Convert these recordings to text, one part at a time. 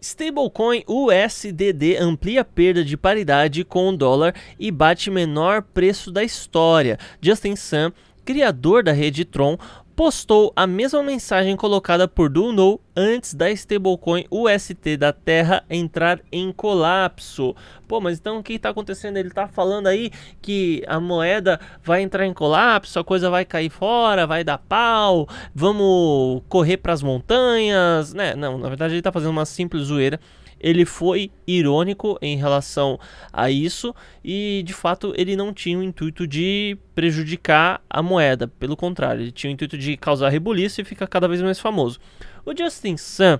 Stablecoin USDD amplia perda de paridade com o dólar e bate menor preço da história. Justin Sun criador da rede Tron, postou a mesma mensagem colocada por Duno antes da stablecoin UST da Terra entrar em colapso. Pô, mas então o que está acontecendo? Ele está falando aí que a moeda vai entrar em colapso, a coisa vai cair fora, vai dar pau, vamos correr para as montanhas, né? Não, na verdade ele está fazendo uma simples zoeira ele foi irônico em relação a isso e de fato ele não tinha o intuito de prejudicar a moeda, pelo contrário, ele tinha o intuito de causar rebuliço e ficar cada vez mais famoso. O Justin Sun,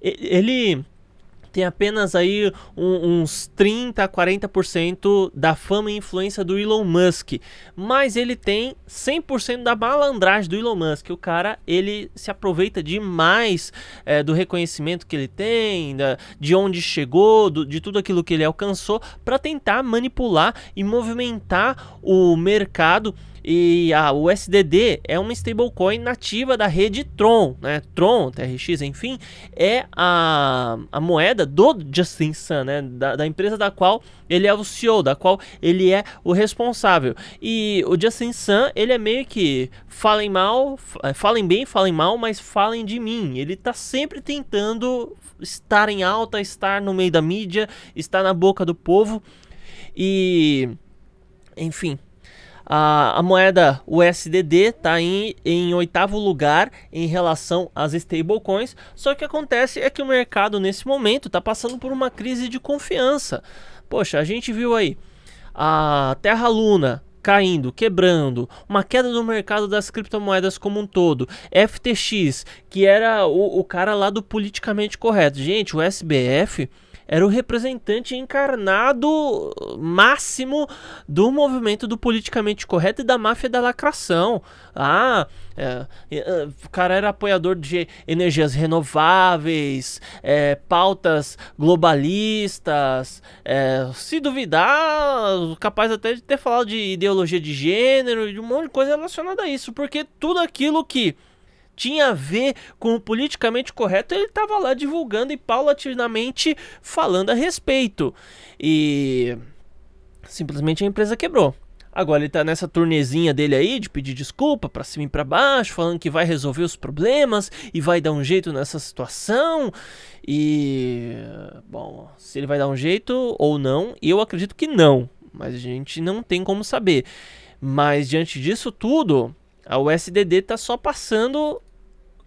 ele tem apenas aí um, uns 30 a 40% da fama e influência do Elon Musk, mas ele tem 100% da malandragem do Elon Musk. O cara, ele se aproveita demais é, do reconhecimento que ele tem, da, de onde chegou, do, de tudo aquilo que ele alcançou para tentar manipular e movimentar o mercado e a USDD é uma stablecoin nativa da rede Tron, né? Tron, TRX, enfim, é a, a moeda do Justin Sun, né? Da, da empresa da qual ele é o CEO, da qual ele é o responsável. E o Justin Sun, ele é meio que falem mal, é, falem bem, falem mal, mas falem de mim. Ele tá sempre tentando estar em alta, estar no meio da mídia, estar na boca do povo. E enfim, a, a moeda USDD está em, em oitavo lugar em relação às stablecoins, só que acontece é que o mercado nesse momento está passando por uma crise de confiança. Poxa, a gente viu aí a Terra Luna caindo, quebrando, uma queda no mercado das criptomoedas como um todo, FTX, que era o, o cara lá do politicamente correto. Gente, o SBF era o representante encarnado máximo do movimento do politicamente correto e da máfia da lacração. Ah, é, é, é o cara era apoiador de energias renováveis, é, pautas globalistas, é, se duvidar, capaz até de ter falado de ideologia de gênero, e de um monte de coisa relacionada a isso, porque tudo aquilo que tinha a ver com o politicamente correto, ele estava lá divulgando e paulatinamente falando a respeito. E simplesmente a empresa quebrou. Agora ele tá nessa turnezinha dele aí de pedir desculpa para cima e para baixo, falando que vai resolver os problemas e vai dar um jeito nessa situação. E bom, se ele vai dar um jeito ou não, eu acredito que não, mas a gente não tem como saber. Mas diante disso tudo, a USDD tá só passando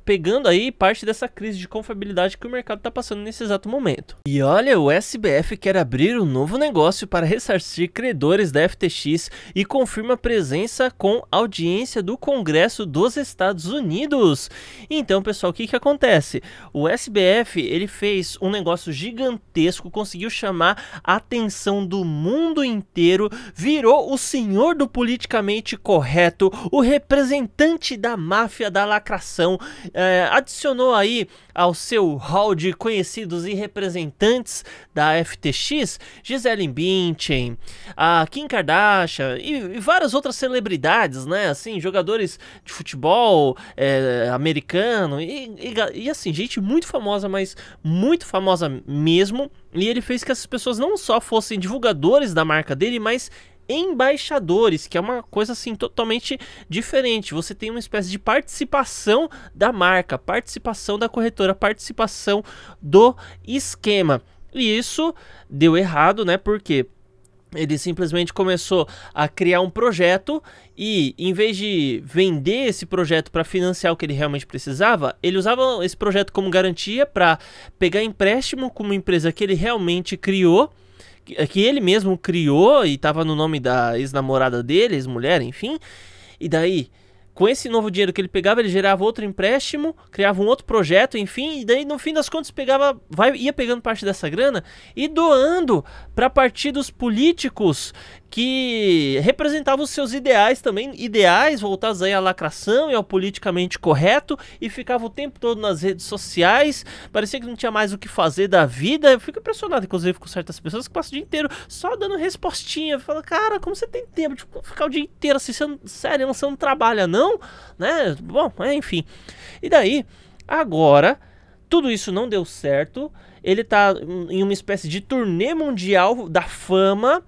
pegando aí parte dessa crise de confiabilidade que o mercado está passando nesse exato momento. E olha, o SBF quer abrir um novo negócio para ressarcir credores da FTX e confirma presença com audiência do Congresso dos Estados Unidos. Então, pessoal, o que, que acontece? O SBF ele fez um negócio gigantesco, conseguiu chamar a atenção do mundo inteiro, virou o senhor do politicamente correto, o representante da máfia da lacração é, adicionou aí ao seu hall de conhecidos e representantes da FTX Gisele Bündchen, a Kim Kardashian e, e, várias outras celebridades, né? Assim, jogadores de futebol é, americano e, e, e assim, gente muito famosa, mas muito famosa mesmo. E ele fez que essas pessoas não só fossem divulgadores da marca dele, mas embaixadores, que é uma coisa assim totalmente diferente. Você tem uma espécie de participação da marca, participação da corretora, participação do esquema. E isso deu errado, né? Porque ele simplesmente começou a criar um projeto e, em vez de vender esse projeto para financiar o que ele realmente precisava, ele usava esse projeto como garantia para pegar empréstimo com uma empresa que ele realmente criou que, é que ele mesmo criou e estava no nome da ex-namorada dele, ex-mulher, enfim. E daí, com esse novo dinheiro que ele pegava, ele gerava outro empréstimo, criava um outro projeto, enfim, e daí no fim das contas pegava, vai, ia pegando parte dessa grana e doando para partidos políticos que representava os seus ideais também, ideais voltados aí à lacração e ao politicamente correto, e ficava o tempo todo nas redes sociais, parecia que não tinha mais o que fazer da vida. Eu fico impressionado, inclusive, com certas pessoas que passam o dia inteiro só dando respostinha. falando cara, como você tem tempo de ficar o dia inteiro assim, sério, você não trabalha não? Né? Bom, é, enfim. E daí, agora, tudo isso não deu certo, ele tá em uma espécie de turnê mundial da fama,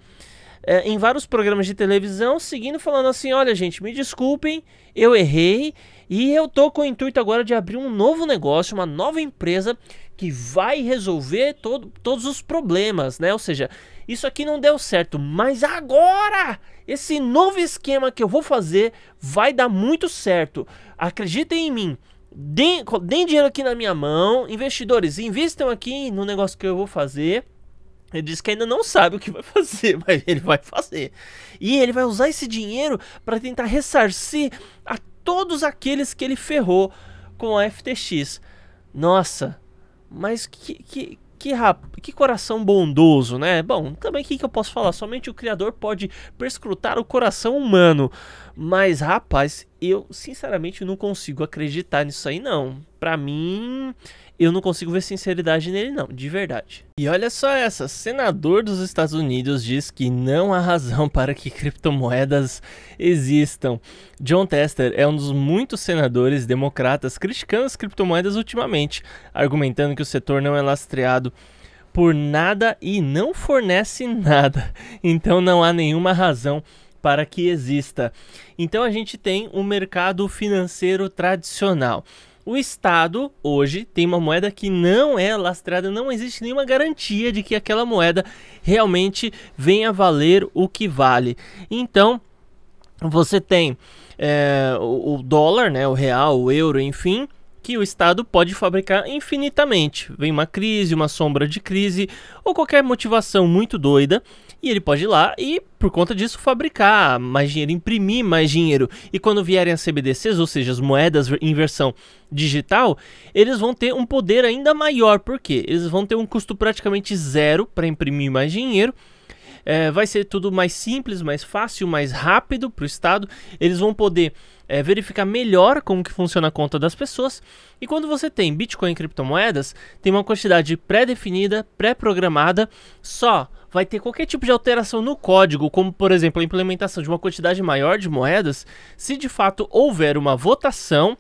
é, em vários programas de televisão, seguindo falando assim: olha, gente, me desculpem, eu errei e eu tô com o intuito agora de abrir um novo negócio, uma nova empresa que vai resolver todo, todos os problemas, né? Ou seja, isso aqui não deu certo, mas agora esse novo esquema que eu vou fazer vai dar muito certo. Acreditem em mim. Deem, deem dinheiro aqui na minha mão, investidores, investam aqui no negócio que eu vou fazer ele diz que ainda não sabe o que vai fazer, mas ele vai fazer. E ele vai usar esse dinheiro para tentar ressarcir a todos aqueles que ele ferrou com a FTX. Nossa, mas que, que, que, que coração bondoso, né? Bom, também o que, que eu posso falar? Somente o Criador pode perscrutar o coração humano. Mas, rapaz, eu sinceramente não consigo acreditar nisso aí, não. Pra mim, eu não consigo ver sinceridade nele, não, de verdade. E olha só essa: senador dos Estados Unidos diz que não há razão para que criptomoedas existam. John Tester é um dos muitos senadores democratas criticando as criptomoedas ultimamente, argumentando que o setor não é lastreado por nada e não fornece nada. Então não há nenhuma razão para para que exista. Então a gente tem um mercado financeiro tradicional. O Estado hoje tem uma moeda que não é lastrada, não existe nenhuma garantia de que aquela moeda realmente venha valer o que vale. Então você tem é, o, o dólar, né, o real, o euro, enfim, que o Estado pode fabricar infinitamente. Vem uma crise, uma sombra de crise ou qualquer motivação muito doida e ele pode ir lá e, por conta disso, fabricar mais dinheiro, imprimir mais dinheiro. E quando vierem as CBDCs, ou seja, as moedas em versão digital, eles vão ter um poder ainda maior, porque eles vão ter um custo praticamente zero para imprimir mais dinheiro é, vai ser tudo mais simples, mais fácil, mais rápido para o Estado. Eles vão poder é, verificar melhor como que funciona a conta das pessoas. E quando você tem Bitcoin e criptomoedas, tem uma quantidade pré-definida, pré-programada, só vai ter qualquer tipo de alteração no código, como por exemplo a implementação de uma quantidade maior de moedas, se de fato houver uma votação,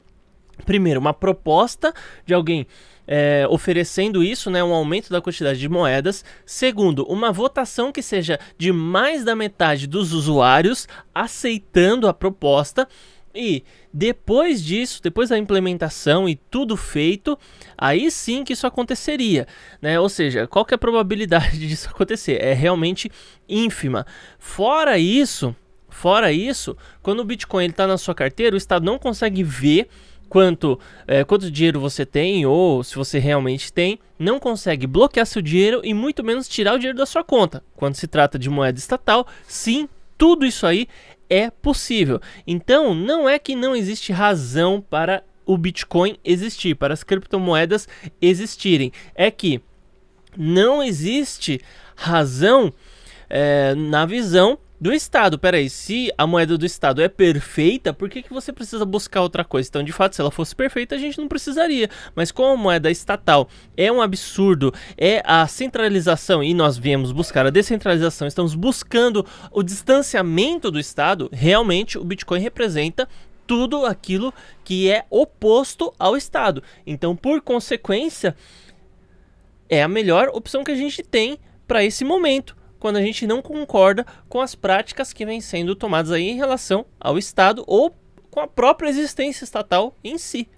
primeiro uma proposta de alguém é, oferecendo isso, né, um aumento da quantidade de moedas. Segundo, uma votação que seja de mais da metade dos usuários aceitando a proposta. E depois disso, depois da implementação e tudo feito, aí sim que isso aconteceria, né? Ou seja, qual que é a probabilidade disso acontecer? É realmente ínfima. Fora isso, fora isso, quando o Bitcoin está na sua carteira, o Estado não consegue ver quanto, é, quanto dinheiro você tem ou se você realmente tem, não consegue bloquear seu dinheiro e muito menos tirar o dinheiro da sua conta. Quando se trata de moeda estatal, sim, tudo isso aí é possível. Então, não é que não existe razão para o Bitcoin existir, para as criptomoedas existirem. É que não existe razão é, na visão do Estado. Peraí, se a moeda do Estado é perfeita, por que, que você precisa buscar outra coisa? Então, de fato, se ela fosse perfeita, a gente não precisaria. Mas como a moeda estatal é um absurdo, é a centralização, e nós viemos buscar a descentralização, estamos buscando o distanciamento do Estado, realmente o Bitcoin representa tudo aquilo que é oposto ao Estado. Então, por consequência, é a melhor opção que a gente tem para esse momento quando a gente não concorda com as práticas que vêm sendo tomadas aí em relação ao Estado ou com a própria existência estatal em si.